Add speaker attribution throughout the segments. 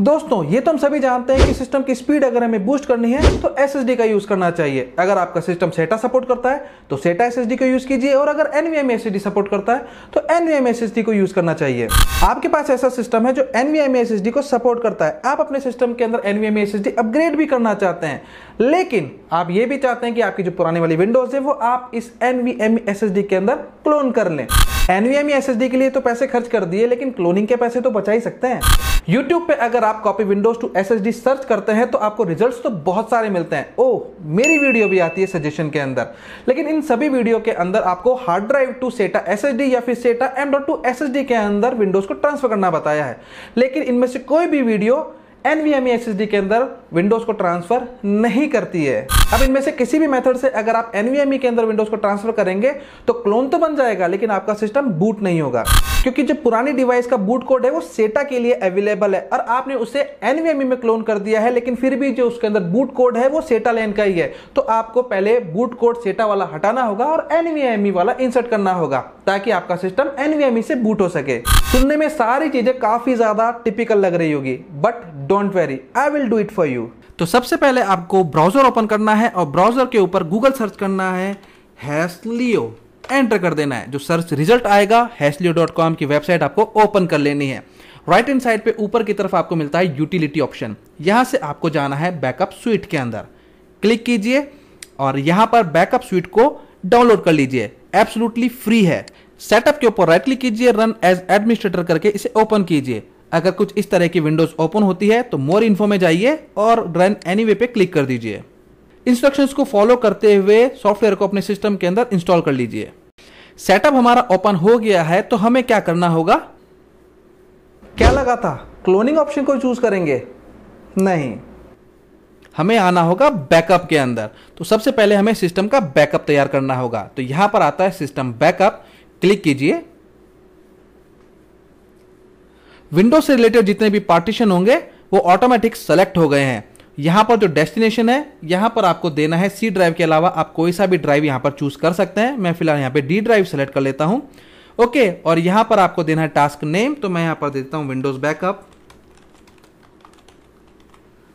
Speaker 1: दोस्तों ये तो हम सभी जानते हैं कि सिस्टम की स्पीड अगर हमें बूस्ट करनी है तो एस का यूज़ करना चाहिए अगर आपका सिस्टम सेटा सपोर्ट करता है तो सेटा एस का यूज़ कीजिए और अगर एन वी सपोर्ट करता है तो एन वी को यूज़ करना चाहिए आपके पास ऐसा सिस्टम है जो एन वी को सपोर्ट करता है आप अपने सिस्टम के अंदर एन वी अपग्रेड भी करना चाहते हैं लेकिन आप ये भी चाहते हैं कि आपकी जो पुराने वाली विंडोज़ है वो आप इस एन वी के अंदर क्लोन कर लें एन वी के लिए तो पैसे खर्च कर दिए लेकिन क्लोनिंग के पैसे तो बचा ही सकते हैं यूट्यूब पे अगर आप copy Windows to S search करते हैं तो आपको रिजल्ट्स तो बहुत सारे मिलते हैं ओ मेरी वीडियो भी आती है सजेशन के अंदर लेकिन इन सभी वीडियो के अंदर आपको hard drive to SATA S या फिर सेटा एम डॉट टू एस के अंदर विंडोज को ट्रांसफर करना बताया है लेकिन इनमें से कोई भी वीडियो NVMe SSD के अंदर विंडोज को ट्रांसफर नहीं करती है अब इनमें से किसी भी मेथड से अगर आप NVMe के अंदर विंडोज को ट्रांसफर करेंगे तो क्लोन तो बन जाएगा लेकिन आपका सिस्टम बूट नहीं होगा क्योंकि जो पुरानी डिवाइस का बूट कोड है वो सेटा के लिए अवेलेबल है और आपने उसे NVMe में क्लोन कर दिया है लेकिन फिर भी जो उसके अंदर बूट कोड है वो सेटा लेन का ही है तो आपको पहले बूट कोड सेटा वाला हटाना होगा और NVMe वाला इंसर्ट करना होगा ताकि आपका सिस्टम NVMe से बूट हो सके सुनने में सारी चीजें काफी ज्यादा टिपिकल लग रही होगी but don't worry I will do it for you तो सबसे पहले आपको ब्राउजर ओपन करना है और ब्राउजर के ऊपर गूगल सर्च करना है हैसलियो एंटर कर देना है जो सर्च रिजल्ट आएगा हैसलियो डॉट कॉम की वेबसाइट आपको ओपन कर लेनी है राइट हैंड साइड पे ऊपर की तरफ आपको मिलता है यूटिलिटी ऑप्शन यहां से आपको जाना है बैकअप स्वीट के अंदर क्लिक कीजिए और यहां पर बैकअप स्वीट को डाउनलोड कर लीजिए एब्सोल्युटली फ्री है सेटअप के ऊपर राइट क्लिक कीजिए रन एज एडमिनिस्ट्रेटर करके इसे ओपन कीजिए अगर कुछ इस तरह की विंडोज ओपन होती है तो मोर इन्फो में जाइए और रन एनी वे पे क्लिक कर दीजिए इंस्ट्रक्शंस को फॉलो करते हुए सॉफ्टवेयर को अपने सिस्टम के अंदर इंस्टॉल कर लीजिए सेटअप हमारा ओपन हो गया है तो हमें क्या करना होगा क्या लगा था क्लोनिंग ऑप्शन को चूज करेंगे नहीं हमें आना होगा बैकअप के अंदर तो सबसे पहले हमें सिस्टम का बैकअप तैयार करना होगा तो यहां पर आता है सिस्टम बैकअप क्लिक कीजिए विंडो से रिलेटेड जितने भी पार्टीशन होंगे वो ऑटोमेटिक सेलेक्ट हो गए हैं यहां पर जो डेस्टिनेशन है यहां पर आपको देना है सी ड्राइव के अलावा आप कोई सा भी ड्राइव यहां पर चूज कर सकते हैं मैं फिलहाल यहाँ पे डी ड्राइव सेलेक्ट कर लेता हूं ओके और यहां पर आपको देना है टास्क नेम तो मैं यहां पर देता हूं विंडोज बैकअप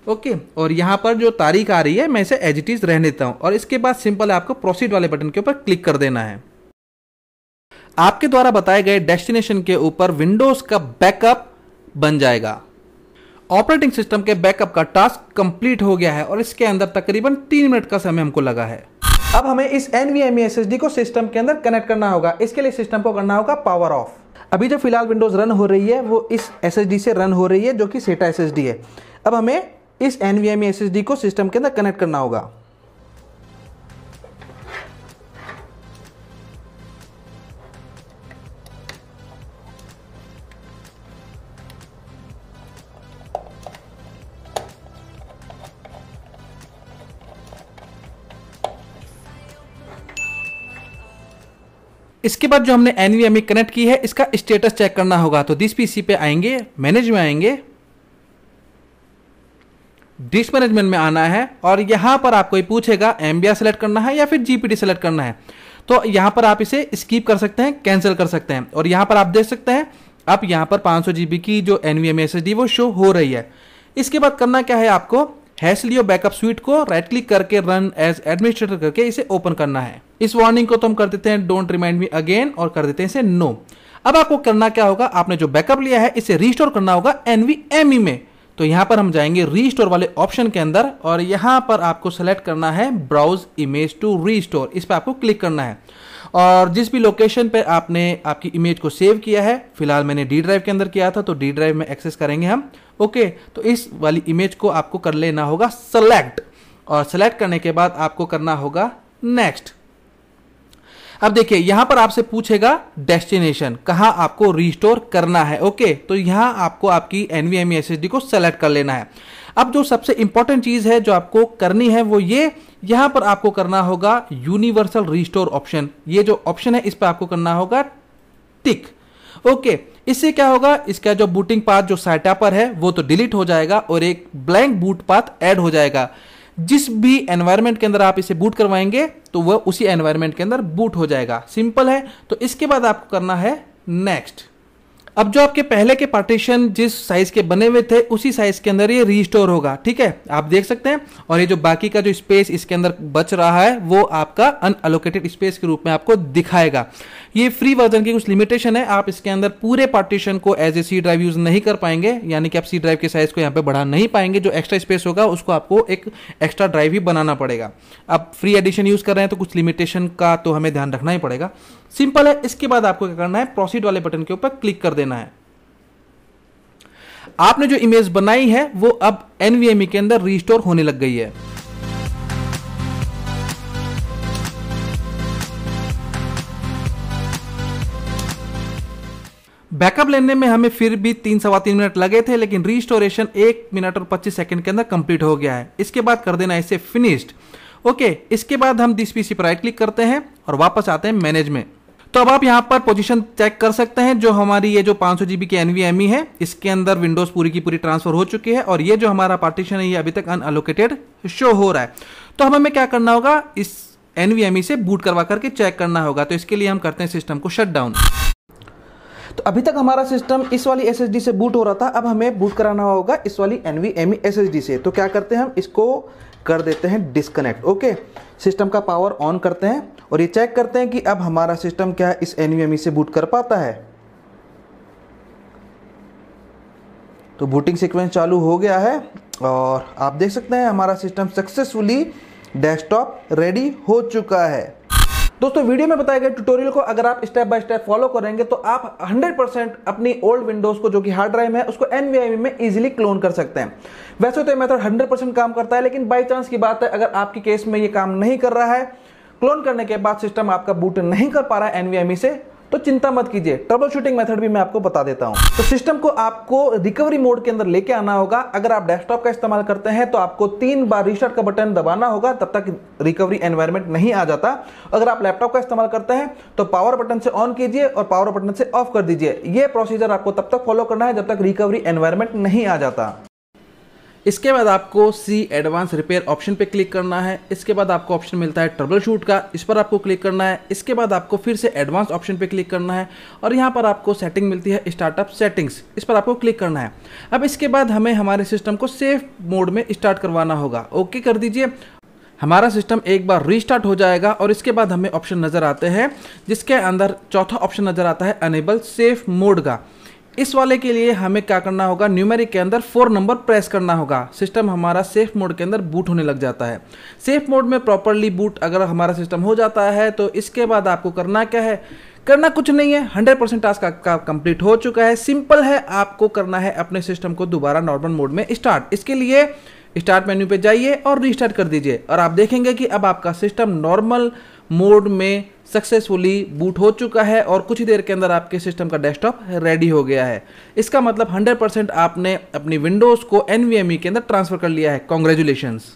Speaker 1: ओके और यहां पर जो तारीख आ रही है मैं इसे एज इट इज रहने देता हूं और इसके बाद सिंपल आपको प्रोसीड वाले बटन के ऊपर क्लिक कर देना है आपके द्वारा बताए गए डेस्टिनेशन के ऊपर विंडोज का बैकअप बन जाएगा ऑपरेटिंग सिस्टम के बैकअप का टास्क कंप्लीट हो गया है और इसके अंदर तकरीबन तीन मिनट का समय हमको लगा है अब हमें इस एन वी e को सिस्टम के अंदर कनेक्ट करना होगा इसके लिए सिस्टम को करना होगा पावर ऑफ अभी जो फिलहाल विंडोज़ रन हो रही है वो इस एस से रन हो रही है जो कि सेटा एस है अब हमें इस एन वी e को सिस्टम के अंदर कनेक्ट करना होगा इसके बाद जो हमने एनवीएम कनेक्ट की है इसका स्टेटस चेक करना होगा तो दिस पीसी पे आएंगे मैनेज में आएंगे डिस्क मैनेजमेंट में आना है और यहां पर आपको ये पूछेगा एमबीआर सेलेक्ट करना है या फिर जीपीडी सेलेक्ट करना है तो यहां पर आप इसे स्कीप कर सकते हैं कैंसिल कर सकते हैं और यहां पर आप देख सकते हैं अब यहां पर सौ जीबी की जो एस डी वो शो हो रही है इसके बाद करना क्या है आपको हैसलियो बैकअप स्वीट को राइट क्लिक करके रन एज एडमिनिस्ट्रेटर करके इसे ओपन करना है इस वार्निंग को तो हम कर देते हैं डोंट रिमाइंड मी अगेन और कर देते हैं इसे नो अब आपको करना क्या होगा आपने जो बैकअप लिया है इसे रिस्टोर करना होगा एनवीएमई में तो यहाँ पर हम जाएंगे रीस्टोर वाले ऑप्शन के अंदर और यहां पर आपको सेलेक्ट करना है ब्राउज इमेज टू रीस्टोर इस पर आपको क्लिक करना है और जिस भी लोकेशन पर आपने आपकी इमेज को सेव किया है फिलहाल मैंने डी ड्राइव के अंदर किया था तो डी ड्राइव में एक्सेस करेंगे हम ओके तो इस वाली इमेज को आपको कर लेना होगा सेलेक्ट और सेलेक्ट करने के बाद आपको करना होगा नेक्स्ट अब देखिए यहां पर आपसे पूछेगा डेस्टिनेशन कहा आपको रिस्टोर करना है ओके तो यहां आपको आपकी एनवीएमई एस e को सेलेक्ट कर लेना है अब जो सबसे इंपॉर्टेंट चीज है जो आपको करनी है वो ये यहां पर आपको करना होगा यूनिवर्सल रिस्टोर ऑप्शन ये जो ऑप्शन है इस पर आपको करना होगा टिक ओके okay, इससे क्या होगा इसका जो बूटिंग पाथ जो साइटा पर है वो तो डिलीट हो जाएगा और एक ब्लैंक बूट पाथ ऐड हो जाएगा जिस भी एनवायरमेंट के अंदर आप इसे बूट करवाएंगे तो वह उसी एनवायरमेंट के अंदर बूट हो जाएगा सिंपल है तो इसके बाद आपको करना है नेक्स्ट अब जो आपके पहले के पार्टीशन जिस साइज के बने हुए थे उसी साइज के अंदर ये रिस्टोर होगा ठीक है आप देख सकते हैं और ये जो बाकी का जो स्पेस इसके अंदर बच रहा है वो आपका अनअलोकेटेड स्पेस के रूप में आपको दिखाएगा ये फ्री वर्जन की कुछ लिमिटेशन है आप इसके अंदर पूरे पार्टीशन को as a C drive use नहीं कर पाएंगे यानी कि आप सी ड्राइव के साइज को यहाँ पे बढ़ा नहीं पाएंगे जो एक्स्ट्रा स्पेस होगा उसको आपको एक एक्स्ट्रा ड्राइव ही बनाना पड़ेगा आप फ्री एडिशन यूज कर रहे हैं तो कुछ लिमिटेशन का तो हमें ध्यान रखना ही पड़ेगा सिंपल है इसके बाद आपको क्या करना है प्रोसीड वाले बटन के ऊपर क्लिक कर देना देना है आपने जो इमेज बनाई है वो अब एनवीएमई e के अंदर रिस्टोर होने लग गई है बैकअप लेने में हमें फिर भी तीन सवा तीन मिनट लगे थे लेकिन रिस्टोरेशन एक मिनट और पच्चीस सेकंड के अंदर कंप्लीट हो गया है इसके बाद कर देना इसे फिनिश्ड ओके इसके बाद हम दिस पीसी पर राइट क्लिक करते हैं और वापस आते हैं मैनेज में तो अब आप यहाँ पर पोजीशन चेक कर सकते हैं जो हमारी ये जो 500 जीबी की एनवीएमई e है इसके अंदर विंडोज पूरी की पूरी ट्रांसफर हो चुकी है और ये जो हमारा पार्टीशन है ये अभी तक अनअलोकेटेड शो हो रहा है तो हमें क्या करना होगा इस एनवीएमई e से बूट करवा करके चेक करना होगा तो इसके लिए हम करते हैं सिस्टम को शट डाउन तो अभी तक हमारा सिस्टम इस वाली एस से बूट हो रहा था अब हमें बूट कराना होगा इस वाली एनवीएमई एस e से तो क्या करते हैं हम इसको कर देते हैं डिसकनेक्ट ओके सिस्टम का पावर ऑन करते हैं और ये चेक करते हैं कि अब हमारा सिस्टम क्या है इस एन से बूट कर पाता है तो बूटिंग सीक्वेंस चालू हो गया है और आप देख सकते हैं हमारा सिस्टम सक्सेसफुली डेस्कटॉप रेडी हो चुका है दोस्तों वीडियो में बताए गए ट्यूटोरियल को अगर आप स्टेप बाय स्टेप फॉलो करेंगे तो आप 100% अपनी ओल्ड विंडोज को जो कि हार्ड ड्राइव है उसको एनवीआई में इजीली क्लोन कर सकते हैं वैसे तो ये मेथड परसेंट काम करता है लेकिन बाई चांस की बात है अगर आपके केस में ये काम नहीं कर रहा है क्लोन करने के बाद सिस्टम आपका बूट नहीं कर पा रहा है एनवीएमई से तो चिंता मत कीजिए ट्रबल शूटिंग मेथड भी मैं आपको बता देता हूँ तो सिस्टम को आपको रिकवरी मोड के अंदर लेके आना होगा अगर आप डेस्कटॉप का इस्तेमाल करते हैं तो आपको तीन बार रिस्टार्ट का बटन दबाना होगा तब तक रिकवरी एनवायरमेंट नहीं आ जाता अगर आप लैपटॉप का इस्तेमाल करते हैं तो पावर बटन से ऑन कीजिए और पावर बटन से ऑफ कर दीजिए यह प्रोसीजर आपको तब तक फॉलो करना है जब तक रिकवरी एनवायरमेंट नहीं आ जाता इसके बाद आपको सी एडवांस रिपेयर ऑप्शन पे क्लिक करना है इसके बाद आपको ऑप्शन मिलता है ट्रबल शूट का इस पर आपको क्लिक करना है इसके बाद आपको फिर से एडवांस ऑप्शन पे क्लिक करना है और यहाँ पर आपको सेटिंग मिलती है स्टार्टअप सेटिंग्स इस पर आपको क्लिक करना है अब इसके बाद हमें हमारे सिस्टम को सेफ मोड में स्टार्ट करवाना होगा ओके कर दीजिए हमारा सिस्टम एक बार रीस्टार्ट हो जाएगा और इसके बाद हमें ऑप्शन नज़र आते हैं जिसके अंदर चौथा ऑप्शन नज़र आता है अनेबल सेफ मोड का इस वाले के लिए हमें क्या करना होगा न्यूमेरिक के अंदर फोर नंबर प्रेस करना होगा सिस्टम हमारा सेफ मोड के अंदर बूट होने लग जाता है सेफ मोड में प्रॉपरली बूट अगर हमारा सिस्टम हो जाता है तो इसके बाद आपको करना क्या है करना कुछ नहीं है 100% परसेंट टास्क आपका कंप्लीट हो चुका है सिंपल है आपको करना है अपने सिस्टम को दोबारा नॉर्मल मोड में स्टार्ट इसके लिए स्टार्ट मेन्यू पे जाइए और रिस्टार्ट कर दीजिए और आप देखेंगे कि अब आपका सिस्टम नॉर्मल मोड में सक्सेसफुली बूट हो चुका है और कुछ ही देर के अंदर आपके सिस्टम का डेस्कटॉप रेडी हो गया है इसका मतलब 100% आपने अपनी विंडोज़ को एन e के अंदर ट्रांसफ़र कर लिया है कॉन्ग्रेचुलेशंस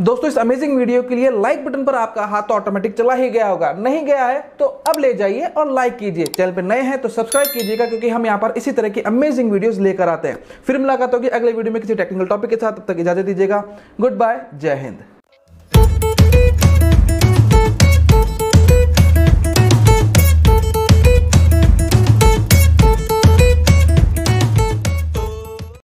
Speaker 1: दोस्तों इस अमेजिंग वीडियो के लिए लाइक बटन पर आपका हाथ तो ऑटोमेटिक चला ही गया होगा नहीं गया है तो अब ले जाइए और लाइक कीजिए चैनल पर नए हैं तो सब्सक्राइब कीजिएगा क्योंकि हम यहाँ पर इसी तरह की अमेजिंग वीडियोस लेकर आते हैं फिर मुलाकात होगी अगले वीडियो में किसी टेक्निकल टॉपिक के साथ तब तक इजाजत दीजिएगा गुड बाय जय हिंद Thank you.